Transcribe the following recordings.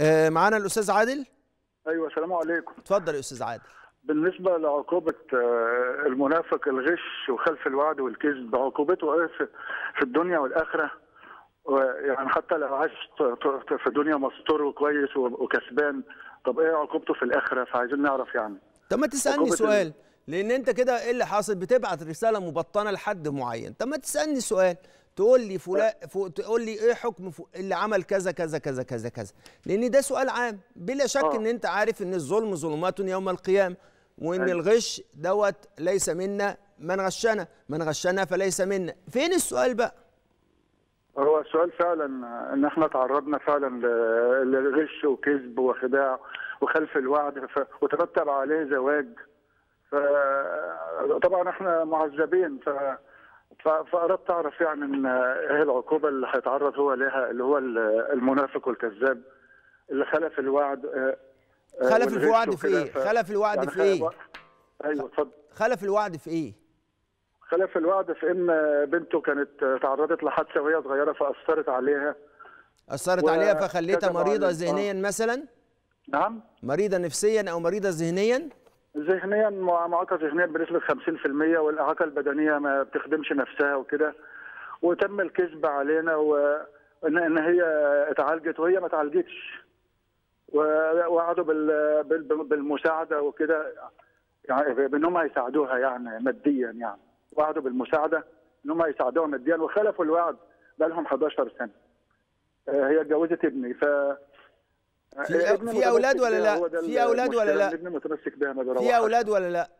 آه، معانا الاستاذ عادل ايوه السلام عليكم اتفضل يا استاذ عادل بالنسبه لعقوبه آه، المنافق الغش وخلف الوعد والكذب عقوبته ايه في الدنيا والاخره يعني حتى لو عايش في دنيا مستور وكويس وكسبان طب ايه عقوبته في الاخره فعايزين نعرف يعني طب ما تسالني سؤال لان انت كده ايه اللي حاصل بتبعت رساله مبطنه لحد معين طب ما تسالني سؤال تقول لي فلان تقول لي ايه حكم اللي عمل كذا كذا كذا كذا كذا لان ده سؤال عام بلا شك آه. ان انت عارف ان الظلم ظلمات يوم القيامه وان الغش دوت ليس منا من غشنا من غشنا فليس منا فين السؤال بقى هو السؤال فعلا ان احنا تعرضنا فعلا لغش وكذب وخداع وخلف الوعد وترتب عليه زواج فطبعا احنا معذبين ف فاردت اعرف يعني من ايه العقوبه اللي هيتعرض هو لها اللي هو المنافق والكذاب اللي خلف الوعد آه، آه، إيه؟ خلف الوعد يعني في ايه؟ خلف الوعد في ايه؟ ايوه اتفضل خلف الوعد في ايه؟ خلف الوعد في ان بنته كانت تعرضت لحادثه وهي صغيره فاثرت عليها اثرت و... عليها فخليتها مريضه آه. ذهنيا مثلا؟ نعم مريضه نفسيا او مريضه ذهنيا؟ ذهنيا معاقه ذهنيا بنسبه 50% والاعاقه البدنيه ما بتخدمش نفسها وكده وتم الكذب علينا وان ان هي اتعالجت وهي ما اتعالجتش وقعدوا بالمساعده وكده يعني بان هم هيساعدوها يعني ماديا يعني وعدوا بالمساعده ان هم هيساعدوها ماديا وخلفوا الوعد بقى لهم 11 سنه آه، هي اتجوزت ابني ف في, في اولاد ولا لا في اولاد ولا لا متمسك بها في اولاد ولا لا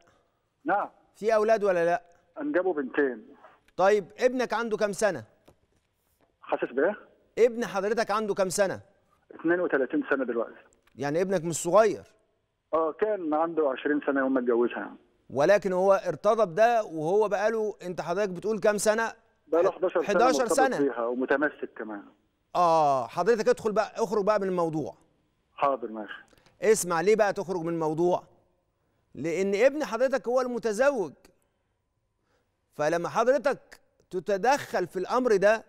نعم في اولاد ولا لا انجبوا بنتين طيب ابنك عنده كام سنه حاسس بايه ابن حضرتك عنده كام سنه 32 سنه دلوقتي يعني ابنك مش صغير اه كان عنده 20 سنه يوم ما اتجوزها يعني ولكن هو ارتضى بده وهو بقاله انت حضرتك بتقول كام سنه بقاله 11 سنه 11 سنه فيها ومتمسك كمان اه حضرتك ادخل بقى اخرج بقى من الموضوع حاضر ماشي اسمع ليه بقى تخرج من الموضوع لان ابن حضرتك هو المتزوج فلما حضرتك تتدخل في الامر ده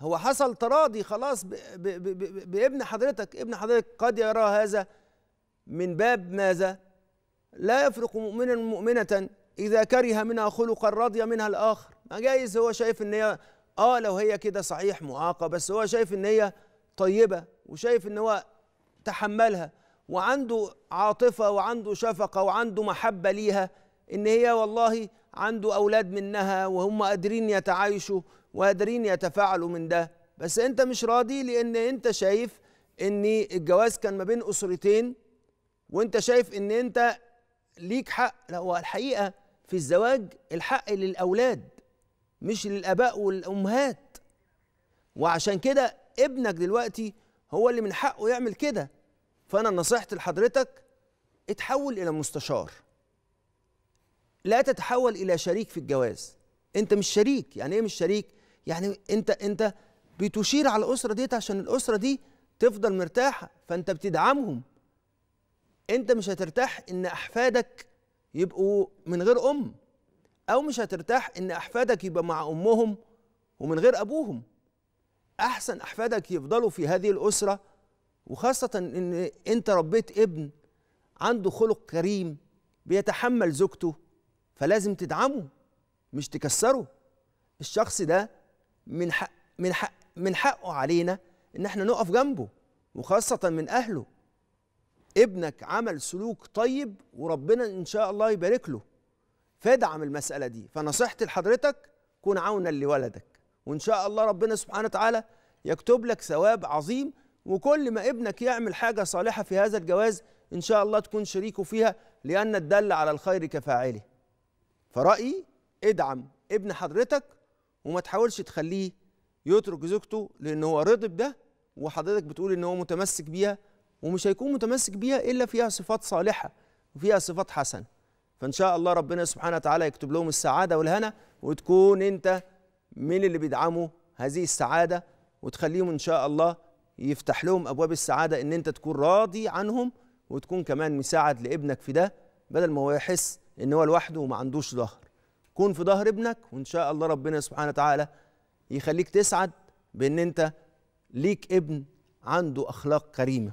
هو حصل تراضي خلاص بـ بـ بـ بابن حضرتك ابن حضرتك قد يرى هذا من باب ماذا لا يفرق مؤمنا مؤمنة إذا كره منها خلقا رضي منها الآخر ما جايز هو شايف إن هي آه لو هي كده صحيح معاقة بس هو شايف إن هي طيبة وشايف إن هو تحملها وعنده عاطفه وعنده شفقه وعنده محبه ليها ان هي والله عنده اولاد منها وهم قادرين يتعايشوا وقادرين يتفاعلوا من ده بس انت مش راضي لان انت شايف ان الجواز كان ما بين اسرتين وانت شايف ان انت ليك حق لا هو الحقيقه في الزواج الحق للاولاد مش للاباء والامهات وعشان كده ابنك دلوقتي هو اللي من حقه يعمل كده فانا نصيحتي لحضرتك اتحول الى مستشار لا تتحول الى شريك في الجواز انت مش شريك يعني ايه مش شريك يعني انت انت بتشير على الاسره ديت عشان الاسره دي تفضل مرتاحه فانت بتدعمهم انت مش هترتاح ان احفادك يبقوا من غير ام او مش هترتاح ان احفادك يبقى مع امهم ومن غير ابوهم احسن احفادك يفضلوا في هذه الاسره وخاصه ان انت ربيت ابن عنده خلق كريم بيتحمل زوجته فلازم تدعمه مش تكسره الشخص ده من حق من حق من حقه علينا ان احنا نقف جنبه وخاصه من اهله ابنك عمل سلوك طيب وربنا ان شاء الله يبارك له فادعم المساله دي فنصيحتي لحضرتك كن عونا لولدك وان شاء الله ربنا سبحانه وتعالى يكتب لك ثواب عظيم وكل ما ابنك يعمل حاجه صالحه في هذا الجواز ان شاء الله تكون شريكه فيها لان الدل على الخير كفاعله فرايي ادعم ابن حضرتك وما تحاولش تخليه يترك زوجته لان هو رضي بده وحضرتك بتقول ان هو متمسك بيها ومش هيكون متمسك بيها الا فيها صفات صالحه وفيها صفات حسنه فان شاء الله ربنا سبحانه وتعالى يكتب لهم السعاده والهنا وتكون انت مين اللي بيدعموا هذه السعاده وتخليهم ان شاء الله يفتح لهم ابواب السعاده ان انت تكون راضي عنهم وتكون كمان مساعد لابنك في ده بدل ما هو يحس ان هو لوحده وما عندوش ظهر كون في ظهر ابنك وان شاء الله ربنا سبحانه وتعالى يخليك تسعد بان انت ليك ابن عنده اخلاق كريمه